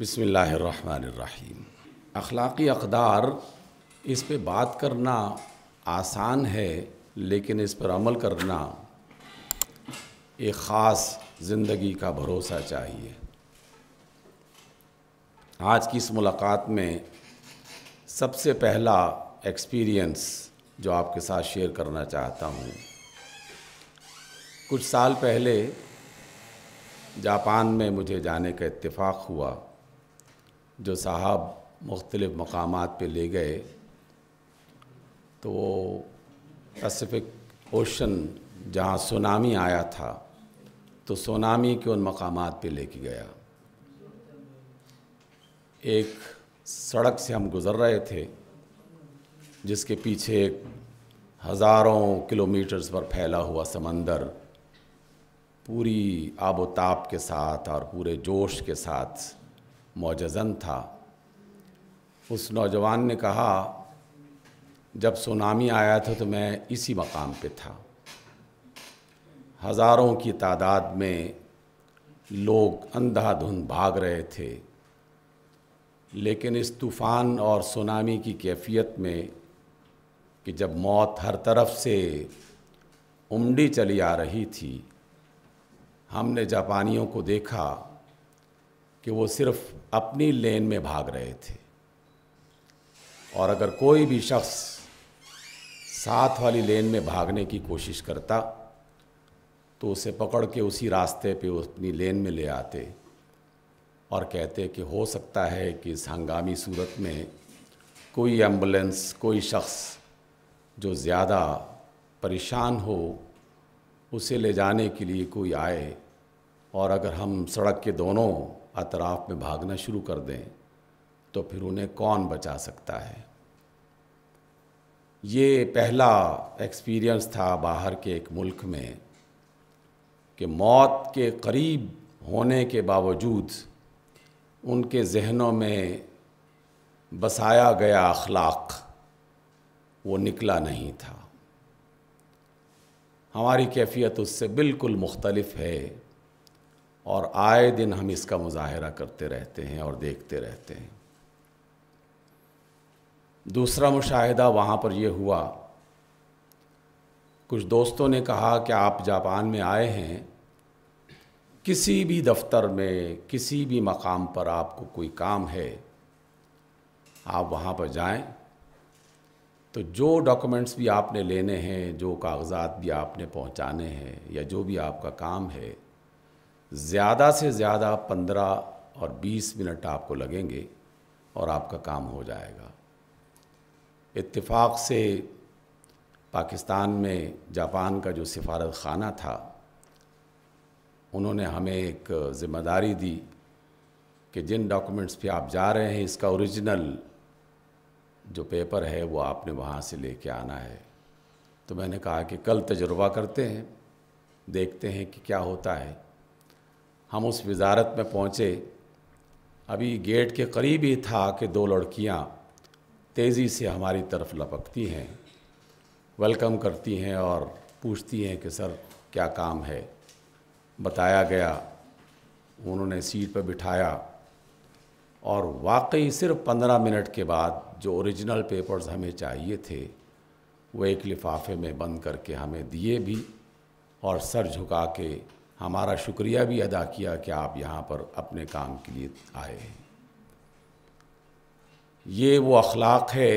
बिसमीम अखलाक़ी अकदार इस पर बात करना आसान है लेकिन इस पर अमल करना एक ख़ास ज़िंदगी का भरोसा चाहिए आज की इस मुलाकात में सबसे पहला एक्सपीरियंस जो आपके साथ शेयर करना चाहता हूँ कुछ साल पहले जापान में मुझे जाने का इत्तेफ़ाक़ हुआ जो साहब मुख्तलिफ़ मकाम पर ले गए तो वो पैसिफिक ओशन जहाँ सुनामी आया था तो सुनामी के उन मकाम पर लेके गया एक सड़क से हम गुज़र रहे थे जिसके पीछे एक हज़ारों किलोमीटर्स पर फैला हुआ समंदर पूरी आबोताब के साथ और पूरे जोश के साथ मोजन था उस नौजवान ने कहा जब सुनामी आया था तो मैं इसी मकाम पे था हज़ारों की तादाद में लोग अंधाधुंध भाग रहे थे लेकिन इस तूफ़ान और सुनामी की कैफियत में कि जब मौत हर तरफ से उमड़ी चली आ रही थी हमने जापानियों को देखा कि वो सिर्फ अपनी लेन में भाग रहे थे और अगर कोई भी शख्स साथ वाली लेन में भागने की कोशिश करता तो उसे पकड़ के उसी रास्ते पे अपनी लेन में ले आते और कहते कि हो सकता है कि इस हंगामी सूरत में कोई एम्बुलेंस कोई शख्स जो ज़्यादा परेशान हो उसे ले जाने के लिए कोई आए और अगर हम सड़क के दोनों अतराफ में भागना शुरू कर दें तो फिर उन्हें कौन बचा सकता है ये पहला एक्सपीरियंस था बाहर के एक मुल्क में कि मौत के करीब होने के बावजूद उनके जहनों में बसाया गया अखलाक वो निकला नहीं था हमारी कैफियत उससे बिल्कुल मुख्तलफ़ है और आए दिन हम इसका मुजाहरा करते रहते हैं और देखते रहते हैं दूसरा मुशाहिदा वहाँ पर यह हुआ कुछ दोस्तों ने कहा कि आप जापान में आए हैं किसी भी दफ्तर में किसी भी मकाम पर आपको कोई काम है आप वहाँ पर जाएं तो जो डॉक्यूमेंट्स भी आपने लेने हैं जो कागज़ात भी आपने पहुँचाने हैं या जो भी आपका काम है ज़्यादा से ज़्यादा पंद्रह और बीस मिनट आपको लगेंगे और आपका काम हो जाएगा इत्तेफाक से पाकिस्तान में जापान का जो सिफारत खाना था उन्होंने हमें एक ज़िम्मेदारी दी कि जिन डॉक्यूमेंट्स पे आप जा रहे हैं इसका ओरिजिनल जो पेपर है वो आपने वहाँ से लेके आना है तो मैंने कहा कि कल तजुर्बा करते हैं देखते हैं कि क्या होता है हम उस वज़ारत में पहुँचे अभी गेट के करीब ही था कि दो लड़कियाँ तेज़ी से हमारी तरफ लपकती हैं वेलकम करती हैं और पूछती हैं कि सर क्या काम है बताया गया उन्होंने सीट पर बिठाया और वाकई सिर्फ पंद्रह मिनट के बाद जो ओरिजिनल पेपर्स हमें चाहिए थे वो एक लिफाफे में बंद करके हमें दिए भी और सर झुका के हमारा शुक्रिया भी अदा किया कि आप यहाँ पर अपने काम के लिए आए हैं ये वो अखलाक है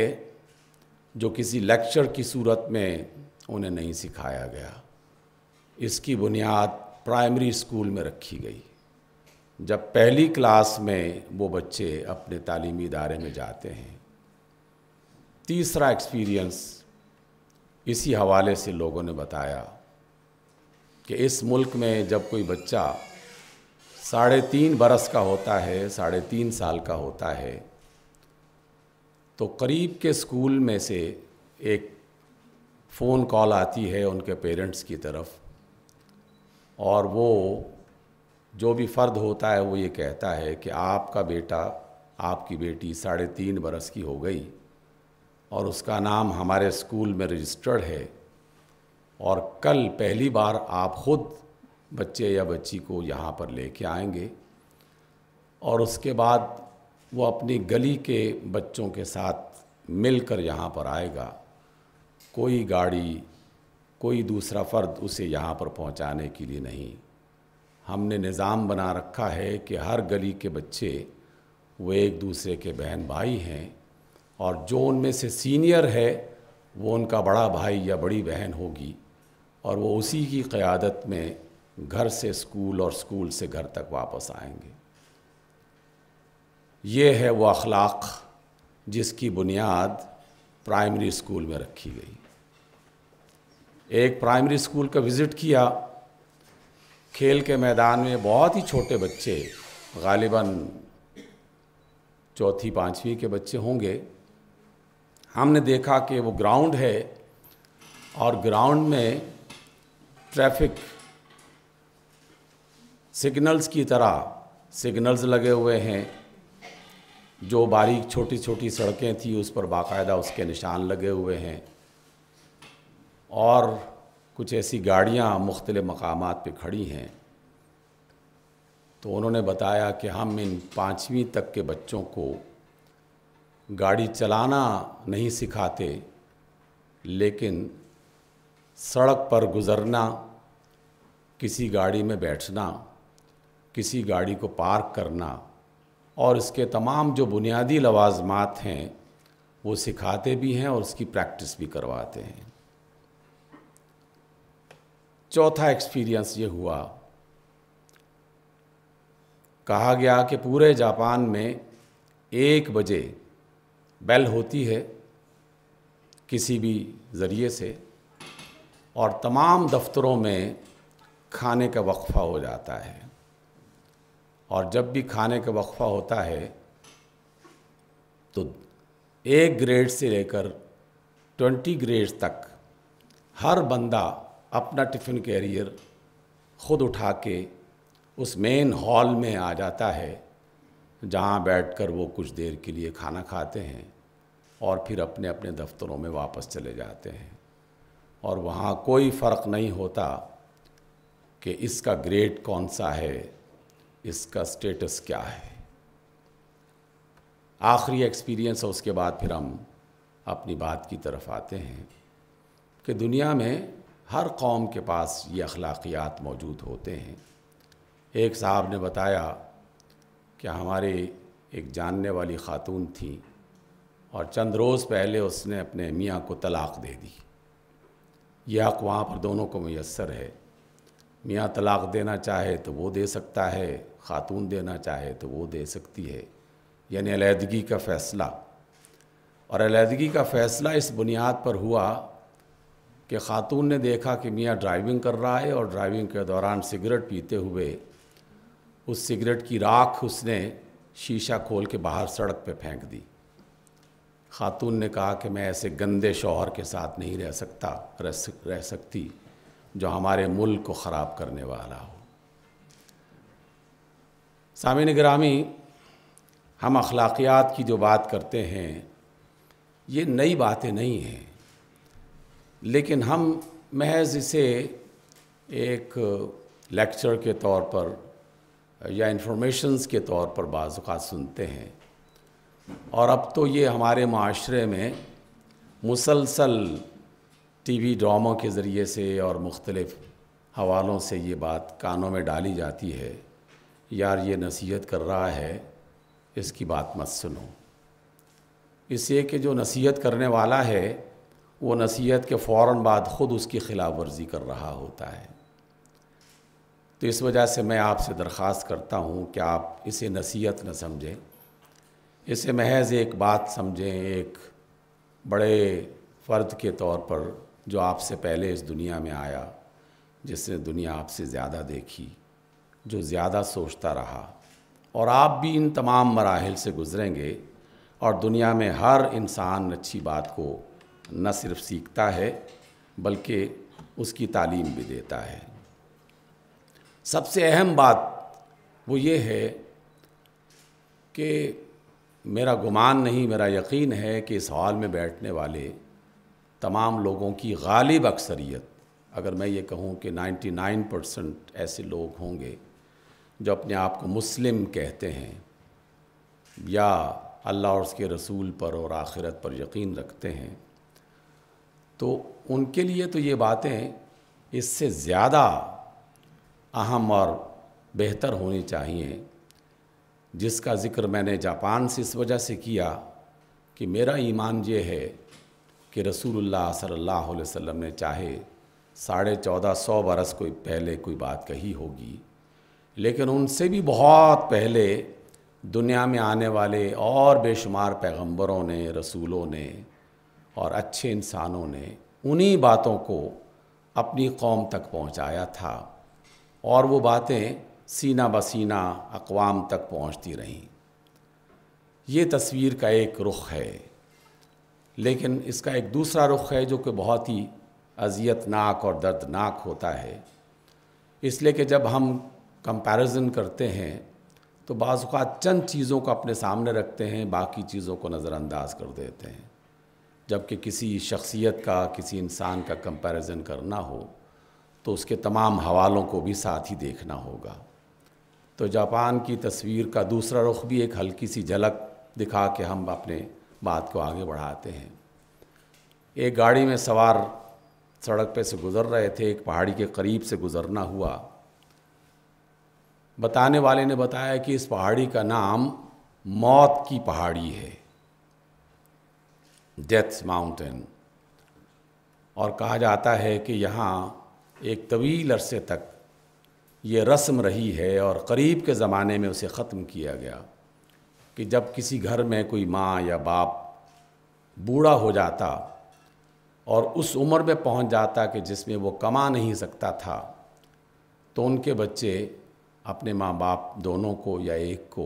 जो किसी लेक्चर की सूरत में उन्हें नहीं सिखाया गया इसकी बुनियाद प्राइमरी स्कूल में रखी गई जब पहली क्लास में वो बच्चे अपने तालीमी इदारे में जाते हैं तीसरा एक्सपीरियंस इसी हवाले से लोगों ने बताया कि इस मुल्क में जब कोई बच्चा साढ़े तीन बरस का होता है साढ़े तीन साल का होता है तो करीब के स्कूल में से एक फ़ोन कॉल आती है उनके पेरेंट्स की तरफ और वो जो भी फ़र्द होता है वो ये कहता है कि आपका बेटा आपकी बेटी साढ़े तीन बरस की हो गई और उसका नाम हमारे स्कूल में रजिस्टर्ड है और कल पहली बार आप खुद बच्चे या बच्ची को यहाँ पर लेके आएंगे और उसके बाद वो अपनी गली के बच्चों के साथ मिलकर यहाँ पर आएगा कोई गाड़ी कोई दूसरा फ़र्द उसे यहाँ पर पहुँचाने के लिए नहीं हमने निज़ाम बना रखा है कि हर गली के बच्चे वो एक दूसरे के बहन भाई हैं और जो उनमें से सीनियर है वो उनका बड़ा भाई या बड़ी बहन होगी और वो उसी की क़्यादत में घर से स्कूल और स्कूल से घर तक वापस आएंगे ये है वो अखलाक जिसकी बुनियाद प्राइमरी स्कूल में रखी गई एक प्राइमरी स्कूल का विज़िट किया खेल के मैदान में बहुत ही छोटे बच्चे गालिबा चौथी पाँचवीं के बच्चे होंगे हमने देखा कि वो ग्राउंड है और ग्राउंड में ट्रैफिक सिग्नल्स की तरह सिग्नल्स लगे हुए हैं जो बारीक छोटी छोटी सड़कें थी उस पर बाकायदा उसके निशान लगे हुए हैं और कुछ ऐसी गाड़ियाँ मुख्तल मकाम पर खड़ी हैं तो उन्होंने बताया कि हम इन पाँचवीं तक के बच्चों को गाड़ी चलाना नहीं सिखाते लेकिन सड़क पर गुज़रना किसी गाड़ी में बैठना किसी गाड़ी को पार्क करना और इसके तमाम जो बुनियादी लवाजमात हैं वो सिखाते भी हैं और उसकी प्रैक्टिस भी करवाते हैं चौथा एक्सपीरियंस ये हुआ कहा गया कि पूरे जापान में एक बजे बेल होती है किसी भी ज़रिए से और तमाम दफ्तरों में खाने का वक्फा हो जाता है और जब भी खाने का वक्फा होता है तो एक ग्रेड से लेकर ट्वेंटी ग्रेड तक हर बंदा अपना टिफ़िन कैरियर ख़ुद उठा के उस मेन हॉल में आ जाता है जहाँ बैठकर वो कुछ देर के लिए खाना खाते हैं और फिर अपने अपने दफ्तरों में वापस चले जाते हैं और वहाँ कोई फ़र्क नहीं होता कि इसका ग्रेड कौन सा है इसका स्टेटस क्या है आखिरी एक्सपीरियंस और उसके बाद फिर हम अपनी बात की तरफ आते हैं कि दुनिया में हर कौम के पास ये अखलाकियात मौजूद होते हैं एक साहब ने बताया कि हमारे एक जानने वाली ख़ातून थी और चंद रोज़ पहले उसने अपने मियाँ को तलाक़ दे दी यह हक वहाँ पर दोनों को मैसर है मियाँ तलाक़ देना चाहे तो वो दे सकता है ख़ातून देना चाहे तो वो दे सकती है यानी अलीहदगी का फ़ैसला और अलीहदगी का फ़ैसला इस बुनियाद पर हुआ कि ख़ातून ने देखा कि मियाँ ड्राइविंग कर रहा है और ड्राइविंग के दौरान सिगरेट पीते हुए उस सिगरेट की राख उसने शीशा खोल के बाहर सड़क पर फेंक दी ख़ातून ने कहा कि मैं ऐसे गंदे शोहर के साथ नहीं रह सकता रह, सक, रह सकती जो हमारे मुल्क को ख़राब करने वाला हो सामिन ग्रामी हम अखलाकियात की जो बात करते हैं ये नई बातें नहीं हैं लेकिन हम महज इसे एक लेक्चर के तौर पर या इन्फ़ॉर्मेशन्स के तौर पर बाज़ात सुनते हैं और अब तो ये हमारे माशरे में मुसलसल टी वी ड्रामों के ज़रिए से और मुख्तलफ़ हवालों से ये बात कानों में डाली जाती है यार ये नसीहत कर रहा है इसकी बात मत सुनो इसे कि जो नसीहत करने वाला है वो नसीहत के फ़ौर बाद ख़ुद उसकी ख़िलाफ़ वर्जी कर रहा होता है तो इस वजह से मैं आपसे दरख्वास्त करता हूँ कि आप इसे नसीहत न समझें इसे महज एक बात समझें एक बड़े फ़र्द के तौर पर जो आपसे पहले इस दुनिया में आया जिसने दुनिया आपसे ज़्यादा देखी जो ज़्यादा सोचता रहा और आप भी इन तमाम मराहल से गुज़रेंगे और दुनिया में हर इंसान अच्छी बात को न सिर्फ सीखता है बल्कि उसकी तालीम भी देता है सबसे अहम बात वो ये है कि मेरा गुमान नहीं मेरा यकीन है कि इस हॉल में बैठने वाले तमाम लोगों की गालिब अक्सरियत अगर मैं ये कहूँ कि 99 परसेंट ऐसे लोग होंगे जो अपने आप को मुस्लिम कहते हैं या अल्लाह और उसके रसूल पर और आखिरत पर यकीन रखते हैं तो उनके लिए तो ये बातें इससे ज़्यादा अहम और बेहतर होनी चाहिए जिसका ज़िक्र मैंने जापान से इस वजह से किया कि मेरा ईमान ये है कि रसूलुल्लाह सल्लल्लाहु अलैहि वसल्लम ने चाहे साढ़े चौदह सौ बरस कोई पहले कोई बात कही होगी लेकिन उनसे भी बहुत पहले दुनिया में आने वाले और बेशुमार पैगंबरों ने रसूलों ने और अच्छे इंसानों ने उन्हीं बातों को अपनी कौम तक पहुंचाया था और वो बातें सीना बसीना अकवाम तक पहुंचती रहीं ये तस्वीर का एक रुख है लेकिन इसका एक दूसरा रुख है जो कि बहुत ही अजियतनाक और दर्दनाक होता है इसलिए कि जब हम कंपैरिजन करते हैं तो बाज़ात चंद चीज़ों को अपने सामने रखते हैं बाकी चीज़ों को नज़रअंदाज कर देते हैं जबकि किसी शख्सियत का किसी इंसान का कंपैरिजन करना हो तो उसके तमाम हवालों को भी साथ ही देखना होगा तो जापान की तस्वीर का दूसरा रुख भी एक हल्की सी झलक दिखा के हम अपने बात को आगे बढ़ाते हैं एक गाड़ी में सवार सड़क पे से गुज़र रहे थे एक पहाड़ी के करीब से गुज़रना हुआ बताने वाले ने बताया कि इस पहाड़ी का नाम मौत की पहाड़ी है डेथ माउंटेन और कहा जाता है कि यहाँ एक तवील अरसे तक ये रस्म रही है और करीब के ज़माने में उसे ख़त्म किया गया कि जब किसी घर में कोई माँ या बाप बूढ़ा हो जाता और उस उम्र में पहुंच जाता कि जिसमें वो कमा नहीं सकता था तो उनके बच्चे अपने माँ बाप दोनों को या एक को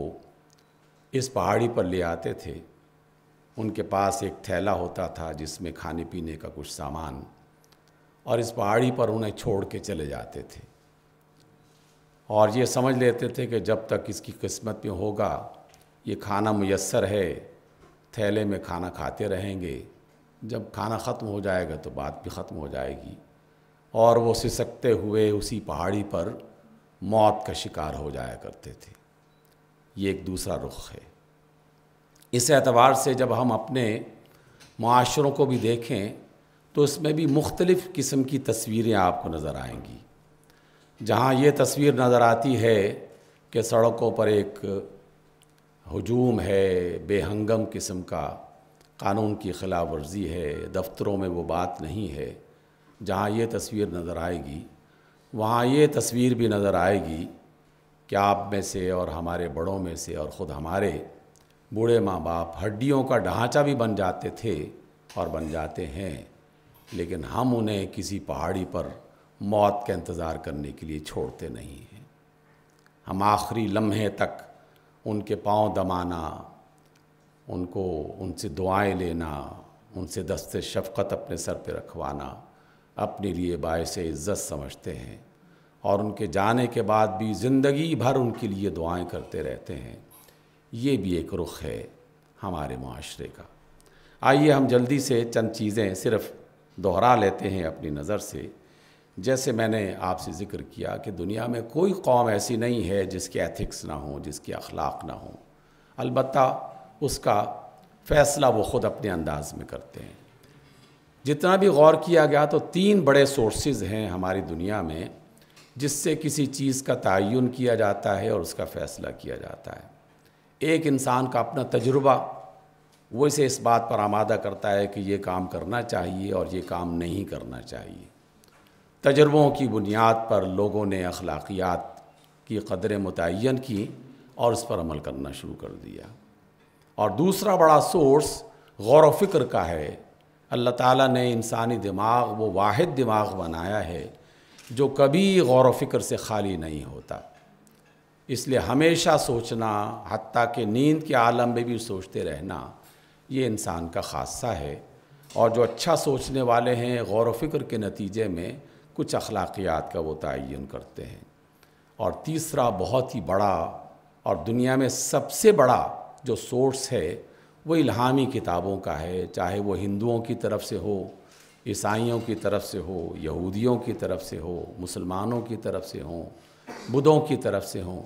इस पहाड़ी पर ले आते थे उनके पास एक थैला होता था जिसमें खाने पीने का कुछ सामान और इस पहाड़ी पर उन्हें छोड़ के चले जाते थे और ये समझ लेते थे कि जब तक इसकी किस्मत में होगा ये खाना मैसर है थैले में खाना खाते रहेंगे जब खाना ख़त्म हो जाएगा तो बात भी ख़त्म हो जाएगी और वो सिसकते हुए उसी पहाड़ी पर मौत का शिकार हो जाया करते थे ये एक दूसरा रुख है इस एतबार से जब हम अपने माशरों को भी देखें तो उसमें भी मुख्तलिफ़ किस्म की तस्वीरें आपको नज़र आएंगी जहाँ ये तस्वीर नज़र आती है कि सड़कों पर एक हजूम है बेहंगम किस्म का कानून की खिलाफ वर्जी है दफ्तरों में वो बात नहीं है जहाँ ये तस्वीर नज़र आएगी वहाँ ये तस्वीर भी नज़र आएगी कि आप में से और हमारे बड़ों में से और ख़ुद हमारे बूढ़े माँ बाप हड्डियों का ढांचा भी बन जाते थे और बन जाते हैं लेकिन हम उन्हें किसी पहाड़ी पर मौत का इंतज़ार करने के लिए छोड़ते नहीं हैं हम आखिरी लम्हे तक उनके पाँव दमाना उनको उनसे दुआएं लेना उनसे दस्त शफ़क़त अपने सर पर रखवाना अपने लिए बायस इज़्ज़त समझते हैं और उनके जाने के बाद भी ज़िंदगी भर उनके लिए दुआएं करते रहते हैं ये भी एक रुख है हमारे माशरे का आइए हम जल्दी से चंद चीज़ें सिर्फ़ दोहरा लेते हैं अपनी नज़र से जैसे मैंने आपसे ज़िक्र किया कि दुनिया में कोई कौम ऐसी नहीं है जिसके एथिक्स ना हों जिसके अखलाक ना हों अलबत् उसका फ़ैसला वो ख़ुद अपने अंदाज में करते हैं जितना भी गौर किया गया तो तीन बड़े सोर्सेज हैं हमारी दुनिया में जिससे किसी चीज़ का तयन किया जाता है और उसका फ़ैसला किया जाता है एक इंसान का अपना तजुर्बा वो इसे इस बात पर आमादा करता है कि ये काम करना चाहिए और ये काम नहीं करना चाहिए तजर्बों की बुनियाद पर लोगों ने अखलाकियात की कदरें मुतन की और उस पर अमल करना शुरू कर दिया और दूसरा बड़ा सोर्स गौर व फिक्र का है अल्लाह ताला ने इंसानी दिमाग वो वाहिद दिमाग बनाया है जो कभी गौर व फिक्र से खाली नहीं होता इसलिए हमेशा सोचना हती कि नींद के आलम में भी सोचते रहना ये इंसान का खासा है और जो अच्छा सोचने वाले हैं गौर व फिक्र के नतीजे में कुछ अखलाकियात का वो तयन करते हैं और तीसरा बहुत ही बड़ा और दुनिया में सबसे बड़ा जो सोर्स है वो इल्हामी किताबों का है चाहे वो हिंदुओं की तरफ से हो ईसाइयों की तरफ से हो यहूदियों की तरफ से हो मुसलमानों की तरफ से हों बुद्धों की तरफ से हों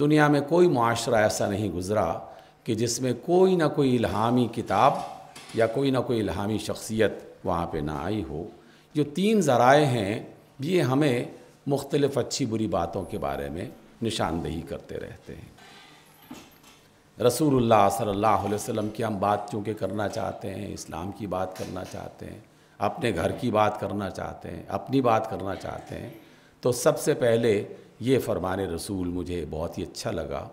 दुनिया में कोई माशरा ऐसा नहीं गुज़रा कि जिसमें कोई ना कोई इल्हामी किताब या कोई ना कोई इल्हामी शख्सियत वहाँ पे ना आई हो जो तीन ज़राए हैं ये हमें मुख्तलफ़ अच्छी बुरी बातों के बारे में निशानदेही करते रहते हैं रसूलुल्लाह सल्लल्लाहु अलैहि वसल्लम की हम बात चूँकि करना चाहते हैं इस्लाम की बात करना चाहते हैं अपने घर की बात करना चाहते हैं अपनी बात करना चाहते हैं तो सबसे पहले ये फरमान रसूल मुझे बहुत ही अच्छा लगा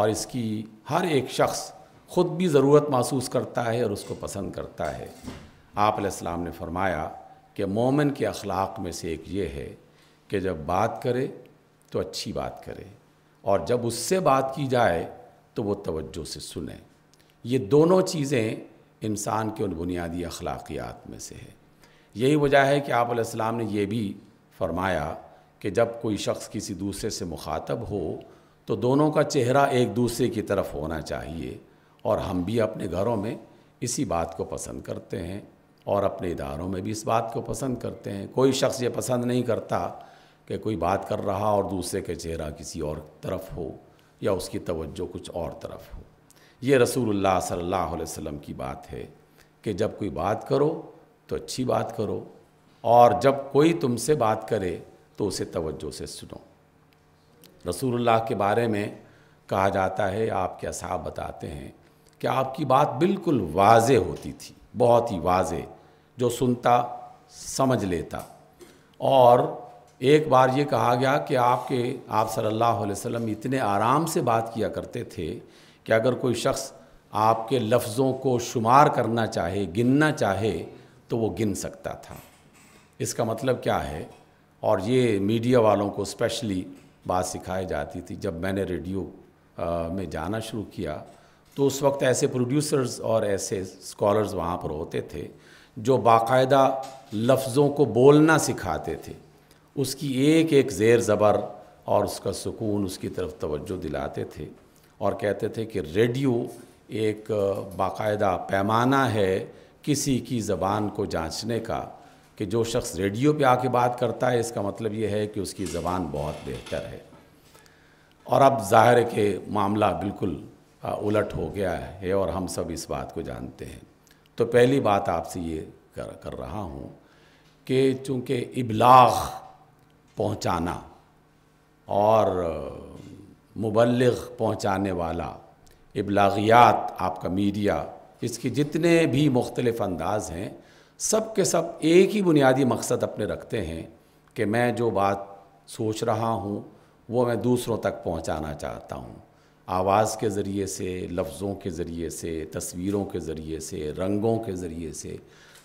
और इसकी हर एक शख्स ख़ुद भी ज़रूरत महसूस करता है और उसको पसंद करता है आप ने फरमाया कि मोमिन के अखलाक में से एक ये है कि जब बात करे तो अच्छी बात करे और जब उससे बात की जाए तो वो तवज्जो से सुने ये दोनों चीज़ें इंसान के उन बुनियादी अखलाकियात में से है यही वजह है कि आप आपाम ने यह भी फरमाया कि जब कोई शख्स किसी दूसरे से मुखातब हो तो दोनों का चेहरा एक दूसरे की तरफ होना चाहिए और हम भी अपने घरों में इसी बात को पसंद करते हैं और अपने इदारों में भी इस बात को पसंद करते हैं कोई शख्स ये पसंद नहीं करता कि कोई बात कर रहा और दूसरे के चेहरा किसी और तरफ हो या उसकी तवज्जो कुछ और तरफ हो ये रसूलुल्लाह सल्लल्लाहु अलैहि वसल्लम की बात है कि जब कोई बात करो तो अच्छी बात करो और जब कोई तुमसे बात करे तो उसे तवज्जो से सुनो रसूलुल्लाह के बारे में कहा जाता है आपके असाब बताते हैं कि आपकी बात बिल्कुल वाज होती थी बहुत ही वाज जो सुनता समझ लेता और एक बार ये कहा गया कि आपके आप सल्लल्लाहु अलैहि वसल्लम इतने आराम से बात किया करते थे कि अगर कोई शख्स आपके लफ्ज़ों को शुमार करना चाहे गिनना चाहे तो वो गिन सकता था इसका मतलब क्या है और ये मीडिया वालों को स्पेशली बात सिखाई जाती थी जब मैंने रेडियो में जाना शुरू किया तो उस वक्त ऐसे प्रोड्यूसर्स और ऐसे स्कॉलर्स वहाँ पर होते थे जो बाकायदा लफ्ज़ों को बोलना सिखाते थे उसकी एक एक ज़ेर ज़बर और उसका सुकून उसकी तरफ तवज्जो दिलाते थे और कहते थे कि रेडियो एक बाकायदा पैमाना है किसी की ज़बान को जांचने का कि जो शख्स रेडियो पे आके बात करता है इसका मतलब ये है कि उसकी ज़बान बहुत बेहतर है और अब ज़ाहिर के मामला बिल्कुल उलट हो गया है और हम सब इस बात को जानते हैं तो पहली बात आपसे ये कर कर रहा हूँ कि चूँकि इबलाग पहुँचाना और मुबलग पहुँचाने वाला इबलागियात आपका मीडिया इसके जितने भी मुख्तलिफ अंदाज हैं सब के सब एक ही बुनियादी मकसद अपने रखते हैं कि मैं जो बात सोच रहा हूँ वो मैं दूसरों तक पहुँचाना चाहता हूँ आवाज़ के ज़रिए से लफ्ज़ों के ज़रिए से तस्वीरों के ज़रिए से रंगों के ज़रिए से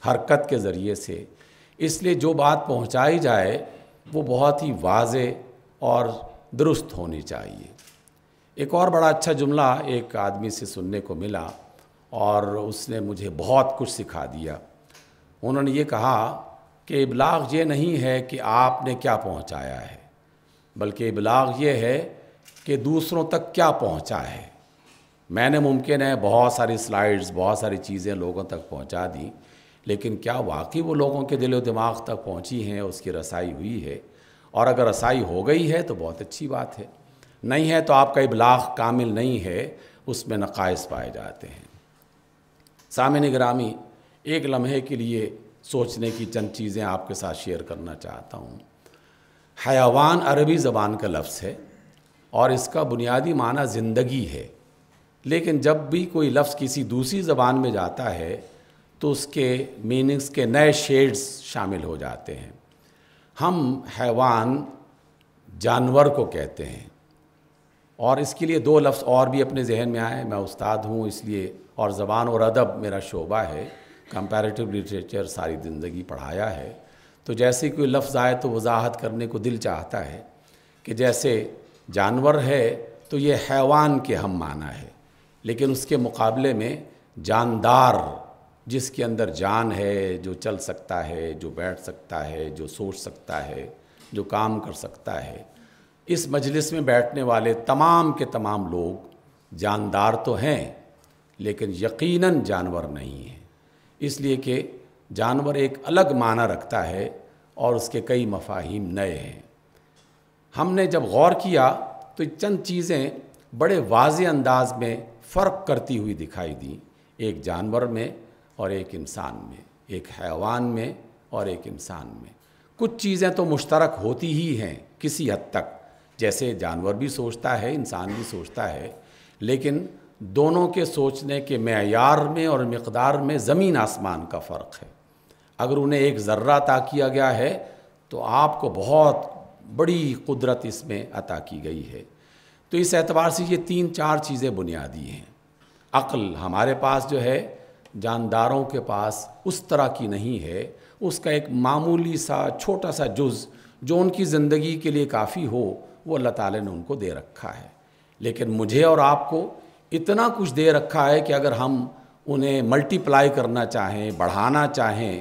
हरकत के ज़रिए से इसलिए जो बात पहुंचाई जाए वो बहुत ही वाज और दुरुस्त होनी चाहिए एक और बड़ा अच्छा जुमला एक आदमी से सुनने को मिला और उसने मुझे बहुत कुछ सिखा दिया उन्होंने ये कहा कि इबलाग ये नहीं है कि आपने क्या पहुंचाया है बल्कि इबलाग ये है कि दूसरों तक क्या पहुंचा है मैंने मुमकिन है बहुत सारी स्लाइड्स बहुत सारी चीज़ें लोगों तक पहुंचा दी लेकिन क्या वाकई वो लोगों के दिलो दिमाग तक पहुंची हैं उसकी रसाई हुई है और अगर रसाई हो गई है तो बहुत अच्छी बात है नहीं है तो आपका इबलाग कामिल नहीं है उसमें नकायस पाए जाते हैं सामिन ग्रामी एक लम्हे के लिए सोचने की चंद चीज़ें आपके साथ शेयर करना चाहता हूँ हयावान अरबी ज़बान का लफ्ज़ है और इसका बुनियादी माना ज़िंदगी है लेकिन जब भी कोई लफ्ज़ किसी दूसरी ज़बान में जाता है तो उसके मीनिंग्स के नए शेड्स शामिल हो जाते हैं हम हैवान जानवर को कहते हैं और इसके लिए दो लफ्ज़ और भी अपने जहन में आए मैं उस्ताद हूँ इसलिए और ज़बान और अदब मेरा शोबा है कंपैरेटिव लिटरेचर सारी ज़िंदगी पढ़ाया है तो जैसे कोई लफ्ज़ आए तो वजाहत करने को दिल चाहता है कि जैसे जानवर है तो ये हैवान के हम माना है लेकिन उसके मुकाबले में जानदार जिसके अंदर जान है जो चल सकता है जो बैठ सकता है जो सोच सकता है जो काम कर सकता है इस मजलिस में बैठने वाले तमाम के तमाम लोग जानदार तो हैं लेकिन यकीनन जानवर नहीं हैं इसलिए कि जानवर एक अलग माना रखता है और उसके कई मफाहिम नए हैं हमने जब गौर किया तो चंद चीज़ें बड़े वाज अंदाज में फ़र्क करती हुई दिखाई दी एक जानवर में और एक इंसान में एक हैवान में और एक इंसान में कुछ चीज़ें तो मुश्तरक होती ही हैं किसी हद तक जैसे जानवर भी सोचता है इंसान भी सोचता है लेकिन दोनों के सोचने के मैार में और मकदार में ज़मीन आसमान का फ़र्क है अगर उन्हें एक ज़र्रा ता किया गया है तो आपको बहुत बड़ी कुदरत इसमें अता की गई है तो इस एतबार से ये तीन चार चीज़ें बुनियादी हैं अक्ल हमारे पास जो है जानदारों के पास उस तरह की नहीं है उसका एक मामूली सा छोटा सा जुज़ जो उनकी ज़िंदगी के लिए काफ़ी हो वो अल्लाह ताला ने उनको दे रखा है लेकिन मुझे और आपको इतना कुछ दे रखा है कि अगर हम उन्हें मल्टीप्लाई करना चाहें बढ़ाना चाहें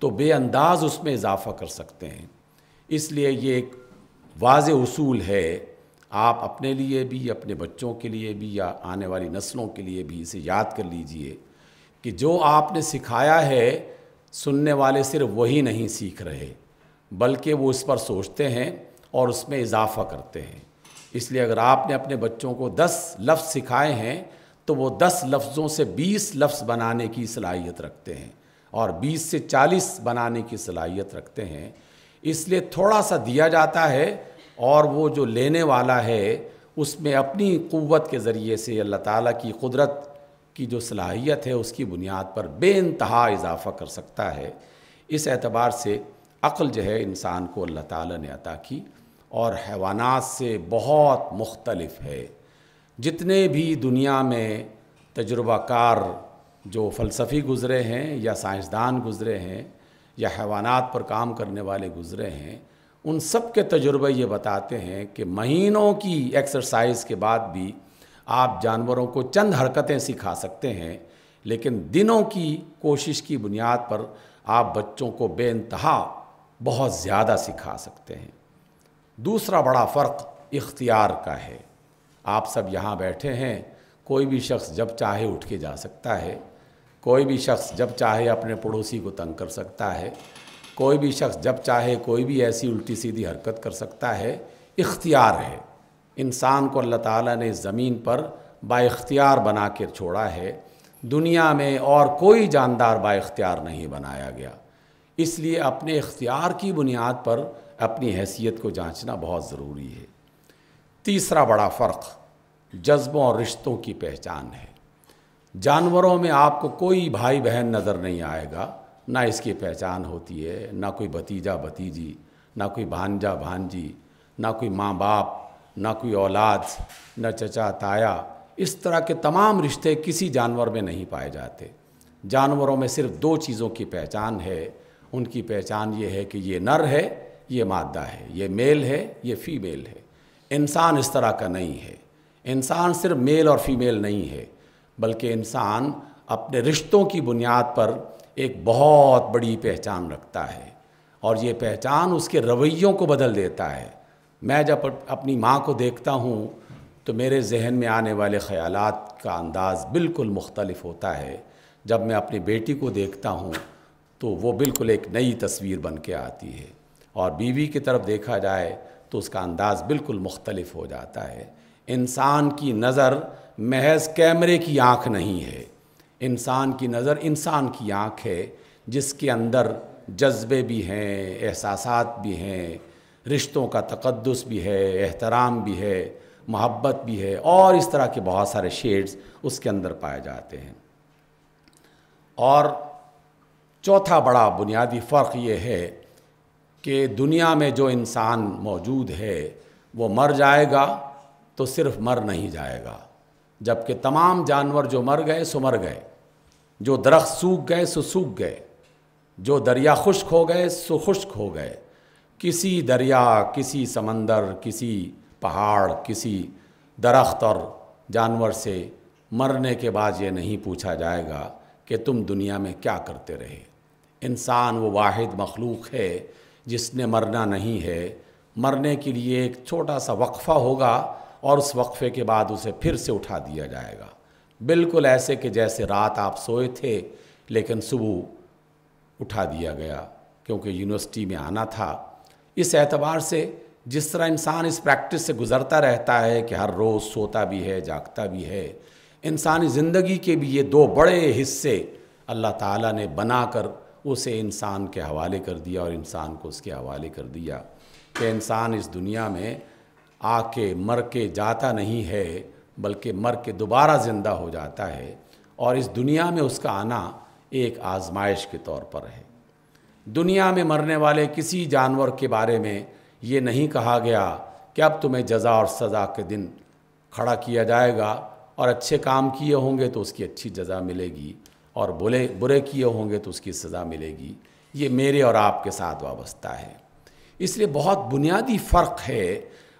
तो बेअंदाज उसमें इजाफा कर सकते हैं इसलिए ये एक वाज असूल है आप अपने लिए भी अपने बच्चों के लिए भी या आने वाली नस्लों के लिए भी इसे याद कर लीजिए कि जो आपने सिखाया है सुनने वाले सिर्फ वही नहीं सीख रहे बल्कि वो इस पर सोचते हैं और उसमें इजाफा करते हैं इसलिए अगर आपने अपने बच्चों को दस लफ्ज़ सिखाए हैं तो वो दस लफ्ज़ों से बीस लफ्ज़ बनाने की सलाहियत रखते हैं और बीस से चालीस बनाने की सलाहियत रखते हैं इसलिए थोड़ा सा दिया जाता है और वो जो लेने वाला है उसमें अपनी क़वत के ज़रिए से अल्लाह ताला की कुदरत की जो सलाहियत है उसकी बुनियाद पर बेानतहा इजाफ़ा कर सकता है इस एतबार से अक्ल जो है इंसान को अल्लाह ताला ने अता की और हैवानात से बहुत मुख्तलफ है जितने भी दुनिया में तजुर्बाकार जो फ़लसफ़ी गुज़रे हैं या साइंसदान गुज़रे हैं या हैवानात पर काम करने वाले गुज़रे हैं उन सब के तजुर्बे ये बताते हैं कि महीनों की एक्सरसाइज के बाद भी आप जानवरों को चंद हरकतें सिखा सकते हैं लेकिन दिनों की कोशिश की बुनियाद पर आप बच्चों को बेानतहा बहुत ज़्यादा सिखा सकते हैं दूसरा बड़ा फ़र्क इख्तियार का है आप सब यहाँ बैठे हैं कोई भी शख्स जब चाहे उठ के जा सकता है कोई भी शख्स जब चाहे अपने पड़ोसी को तंग कर सकता है कोई भी शख्स जब चाहे कोई भी ऐसी उल्टी सीधी हरकत कर सकता है इख्तियार है इंसान को अल्लाह ताला ने ज़मीन पर बाख्तियार बना कर छोड़ा है दुनिया में और कोई जानदार बाख्तियार नहीं बनाया गया इसलिए अपने इख्तियार की बुनियाद पर अपनी हैसियत को जांचना बहुत ज़रूरी है तीसरा बड़ा फ़र्क जज्बों और रिश्तों की पहचान है जानवरों में आपको कोई भाई बहन नज़र नहीं आएगा ना इसकी पहचान होती है ना कोई भतीजा भतीजी ना कोई भांजा भांजी ना कोई माँ बाप ना कोई औलाद ना चचा ताया इस तरह के तमाम रिश्ते किसी जानवर में नहीं पाए जाते जानवरों में सिर्फ दो चीज़ों की पहचान है उनकी पहचान ये है कि ये नर है ये मादा है ये मेल है ये फीमेल है इंसान इस तरह का नहीं है इंसान सिर्फ मेल और फीमेल नहीं है बल्कि इंसान अपने रिश्तों की बुनियाद पर एक बहुत बड़ी पहचान रखता है और ये पहचान उसके रवैयों को बदल देता है मैं जब अपनी माँ को देखता हूँ तो मेरे जहन में आने वाले ख़्याल का अंदाज़ बिल्कुल मुख्तलफ होता है जब मैं अपनी बेटी को देखता हूँ तो वो बिल्कुल एक नई तस्वीर बन के आती है और बीवी की तरफ देखा जाए तो उसका अंदाज़ बिल्कुल मुख्तलफ हो जाता है इंसान की नज़र महज कैमरे की आँख नहीं है इंसान की नज़र इंसान की आँख है जिसके अंदर जज्बे भी हैं एहसास भी हैं रिश्तों का तकदस भी है एहतराम भी है मोहब्बत भी है और इस तरह के बहुत सारे शेड्स उसके अंदर पाए जाते हैं और चौथा बड़ा बुनियादी फ़र्क ये है कि दुनिया में जो इंसान मौजूद है वो मर जाएगा तो सिर्फ मर नहीं जाएगा जबकि तमाम जानवर जो मर गए सो मर गए जो दरख्त सूख गए सो सूख गए जो दरिया खुश्क हो गए सो खुश्क हो गए किसी दरिया किसी समंदर किसी पहाड़ किसी दरख्त और जानवर से मरने के बाद ये नहीं पूछा जाएगा कि तुम दुनिया में क्या करते रहे इंसान वो वाहिद मखलूक है जिसने मरना नहीं है मरने के लिए एक छोटा सा वक्फ़ा होगा और उस वक्फे के बाद उसे फिर से उठा दिया जाएगा बिल्कुल ऐसे कि जैसे रात आप सोए थे लेकिन सुबह उठा दिया गया क्योंकि यूनिवर्सिटी में आना था इस एतबार से जिस तरह इंसान इस प्रैक्टिस से गुज़रता रहता है कि हर रोज़ सोता भी है जागता भी है इंसानी ज़िंदगी के भी ये दो बड़े हिस्से अल्लाह ताला ने बनाकर उसे इंसान के हवाले कर दिया और इंसान को उसके हवाले कर दिया कि इंसान इस दुनिया में आके मर के जाता नहीं है बल्कि मर के दोबारा ज़िंदा हो जाता है और इस दुनिया में उसका आना एक आजमाइश के तौर पर है दुनिया में मरने वाले किसी जानवर के बारे में ये नहीं कहा गया कि अब तुम्हें जजा और सज़ा के दिन खड़ा किया जाएगा और अच्छे काम किए होंगे तो उसकी अच्छी जजा मिलेगी और बुरे बुरे किए होंगे तो उसकी सज़ा मिलेगी ये मेरे और आपके साथ वाबस्ता है इसलिए बहुत बुनियादी फ़र्क है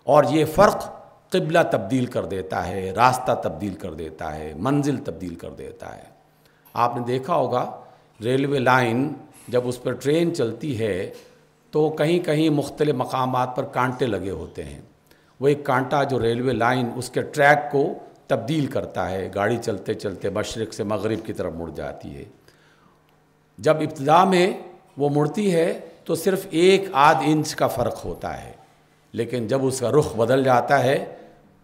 और ये फ़र्क कबला तब्दील कर देता है रास्ता तब्दील कर देता है मंजिल तब्दील कर देता है आपने देखा होगा रेलवे लाइन जब उस पर ट्रेन चलती है तो कहीं कहीं मुख्तल मकाम पर कांटे लगे होते हैं वो एक कांटा जो रेलवे लाइन उसके ट्रैक को तब्दील करता है गाड़ी चलते चलते मशरक़ से मगरब की तरफ मुड़ जाती है जब इब्तदा में वो मुड़ती है तो सिर्फ़ एक आध इंच का फ़र्क होता है लेकिन जब उसका रुख बदल जाता है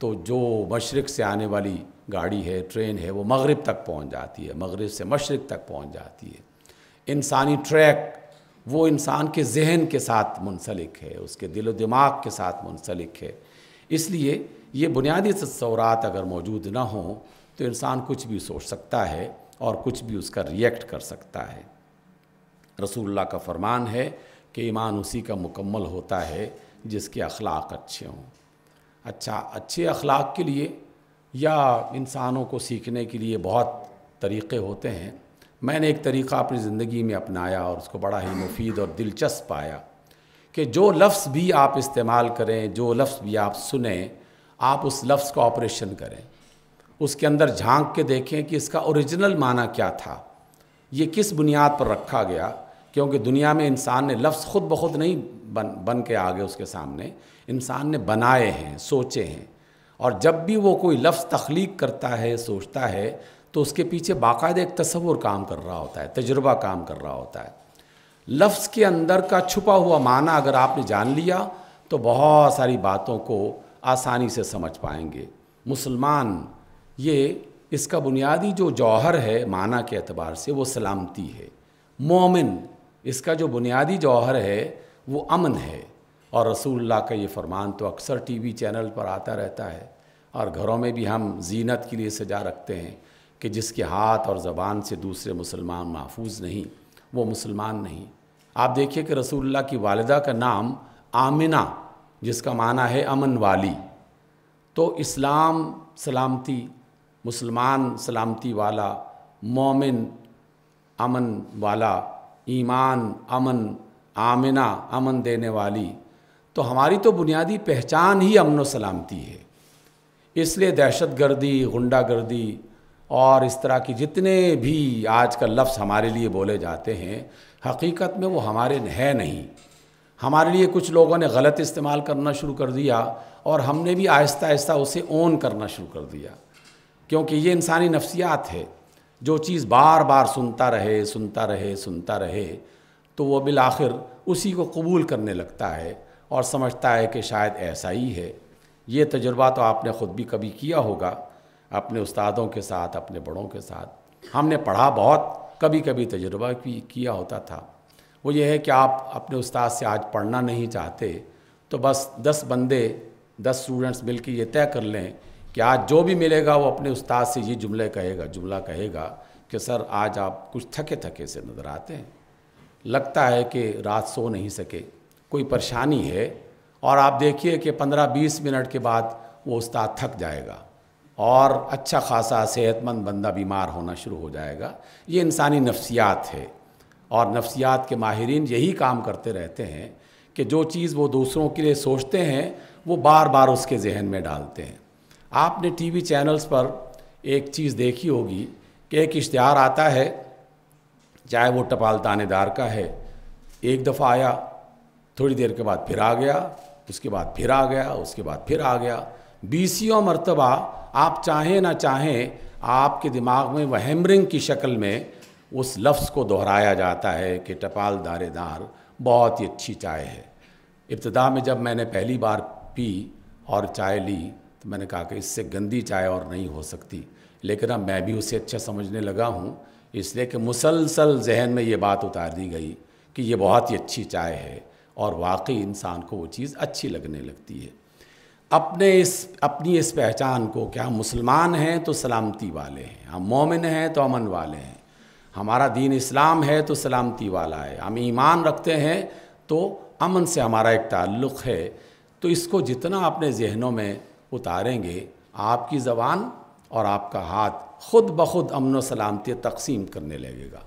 तो जो मशरक़ से आने वाली गाड़ी है ट्रेन है वो मगरब तक पहुंच जाती है मगरब से मशरक़ तक पहुंच जाती है इंसानी ट्रैक वो इंसान के जहन के साथ मुनसलिक है उसके दिलो दिमाग के साथ मुनसलिक है इसलिए ये बुनियादी तस्वरत अगर मौजूद ना हो तो इंसान कुछ भी सोच सकता है और कुछ भी उसका रिएक्ट कर सकता है रसूलुल्लाह का फरमान है कि ईमान उसी का मुकम्मल होता है जिसके अखलाक अच्छे हों अच्छा अच्छे अखलाक के लिए या इंसानों को सीखने के लिए बहुत तरीक़े होते हैं मैंने एक तरीक़ा अपनी ज़िंदगी में अपनाया और उसको बड़ा ही मुफीद और दिलचस्प पाया कि जो लफ्ज़ भी आप इस्तेमाल करें जो लफ्ज़ भी आप सुने आप उस लफ्ज़ का ऑपरेशन करें उसके अंदर झांक के देखें कि इसका ओरिजिनल माना क्या था ये किस बुनियाद पर रखा गया क्योंकि दुनिया में इंसान ने लफ्ज़ खुद ब खुद नहीं बन बन के आगे उसके सामने इंसान ने बनाए हैं सोचे हैं और जब भी वो कोई लफ्ज़ तख्लीक करता है सोचता है तो उसके पीछे बाकायदा एक तस्वुर काम कर रहा होता है तजुर्बा काम कर रहा होता है लफ्ज़ के अंदर का छुपा हुआ माना अगर आपने जान लिया तो बहुत सारी बातों को आसानी से समझ पाएंगे मुसलमान ये इसका बुनियादी जो जौहर है माना के अतबार से वो सलामती है मोमिन इसका जो बुनियादी जौहर है वो अमन है और रसूलुल्लाह का ये फरमान तो अक्सर टीवी चैनल पर आता रहता है और घरों में भी हम जीनत के लिए सजा रखते हैं कि जिसके हाथ और ज़बान से दूसरे मुसलमान महफूज नहीं वो मुसलमान नहीं आप देखिए कि रसूलुल्लाह की वालदा का नाम आमिना जिसका माना है अमन वाली तो इस्लाम सलामती मुसलमान सलामती वाला मोमिन अमन वाला ईमान अमन आमिना अमन देने वाली तो हमारी तो बुनियादी पहचान ही अमन सलामती है इसलिए दहशत गर्दी गुंडागर्दी और इस तरह की जितने भी आज का लफ्ज़ हमारे लिए बोले जाते हैं हकीकत में वो हमारे है नहीं हमारे लिए कुछ लोगों ने गलत इस्तेमाल करना शुरू कर दिया और हमने भी आहिस्ता आहिस्ता उसे ओन करना शुरू कर दिया क्योंकि ये इंसानी नफसियात है जो चीज़ बार बार सुनता रहे सुनता रहे सुनता रहे तो वह बिल आखिर उसी को कबूल करने लगता है और समझता है कि शायद ऐसा ही है ये तजुर्बा तो आपने ख़ुद भी कभी किया होगा अपने उस्तादों के साथ अपने बड़ों के साथ हमने पढ़ा बहुत कभी कभी तजुर्बा भी किया होता था वो ये है कि आप अपने उस्ताद से आज पढ़ना नहीं चाहते तो बस दस बंदे दस स्टूडेंट्स मिल के ये तय कर लें कि आज जो भी मिलेगा वो अपने उस्ताद से ये जुमले कहेगा जुमला कहेगा कि सर आज आप कुछ थके थके से नज़र आते हैं लगता है कि रात सो नहीं सके कोई परेशानी है और आप देखिए कि पंद्रह बीस मिनट के बाद वो उस्ताद थक जाएगा और अच्छा खासा सेहतमंद बंदा बीमार होना शुरू हो जाएगा ये इंसानी नफ्सियात है और नफ्सियात के माहरीन यही काम करते रहते हैं कि जो चीज़ वो दूसरों के लिए सोचते हैं वो बार बार उसके जहन में डालते हैं आपने टीवी चैनल्स पर एक चीज़ देखी होगी कि एक इश्तहार आता है चाहे वो टपाल तानेदार का है एक दफ़ा आया थोड़ी देर के बाद फिर आ गया उसके बाद फिर आ गया उसके बाद फिर आ गया बीसियों मरतबा आप चाहें ना चाहें आपके दिमाग में वहमरिंग की शक्ल में उस लफ्ज़ को दोहराया जाता है कि टपाल दारेदार बहुत ही अच्छी चाय है इब्तदा में जब मैंने पहली बार पी और चाय ली मैंने कहा कि इससे गंदी चाय और नहीं हो सकती लेकिन अब मैं भी उसे अच्छा समझने लगा हूँ इसलिए कि मुसलसल जहन में ये बात उतार दी गई कि ये बहुत ही अच्छी चाय है और वाकई इंसान को वो चीज़ अच्छी लगने लगती है अपने इस अपनी इस पहचान को क्या हम मुसलमान हैं तो सलामती वाले हैं हम मोमिन हैं तो अमन वाले हैं हमारा दीन इस्लाम है तो सलामती वाला है हम ईमान रखते हैं तो अमन से हमारा एक ताल्लुक़ है तो इसको जितना अपने जहनों में उतारेंगे आपकी ज़बान और आपका हाथ ख़ुद ब खुद अमन व सलामती तकसीम करने लगेगा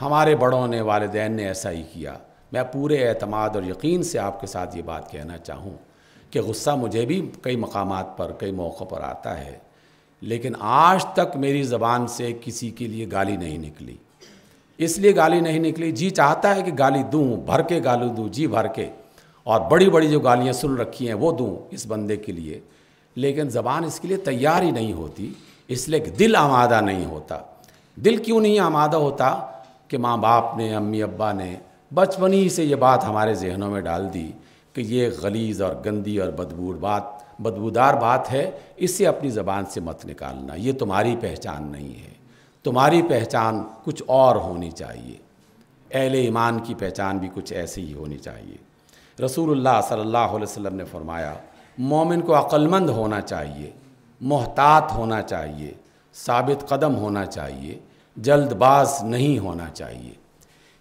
हमारे बड़ों ने वालदेन ने ऐसा ही किया मैं पूरे अतमाद और यकीन से आपके साथ ये बात कहना चाहूँ कि गुस्सा मुझे भी कई मकाम पर कई मौक़ों पर आता है लेकिन आज तक मेरी ज़बान से किसी के लिए गाली नहीं निकली इसलिए गाली नहीं निकली जी चाहता है कि गाली दूँ भर के गाली दूँ जी भर के और बड़ी बड़ी जो गालियाँ सुन रखी हैं वो दूँ इस बंदे के लिए लेकिन ज़बान इसके लिए तैयार ही नहीं होती इसलिए दिल आमादा नहीं होता दिल क्यों नहीं आमादा होता कि माँ बाप ने अम्मी अब्बा ने बचपन ही से ये बात हमारे जहनों में डाल दी कि ये गलीज और गंदी और बदबू बात बदबूदार बात है इसे अपनी ज़बान से मत निकालना ये तुम्हारी पहचान नहीं है तुम्हारी पहचान कुछ और होनी चाहिए अहल ईमान की पहचान भी कुछ ऐसी ही होनी चाहिए रसूलुल्लाह सल्लल्लाहु अलैहि वसल्लम ने फरमाया मोमिन को अक्लमंद होना चाहिए मोहतात होना चाहिए साबित कदम होना चाहिए जल्दबाज नहीं होना चाहिए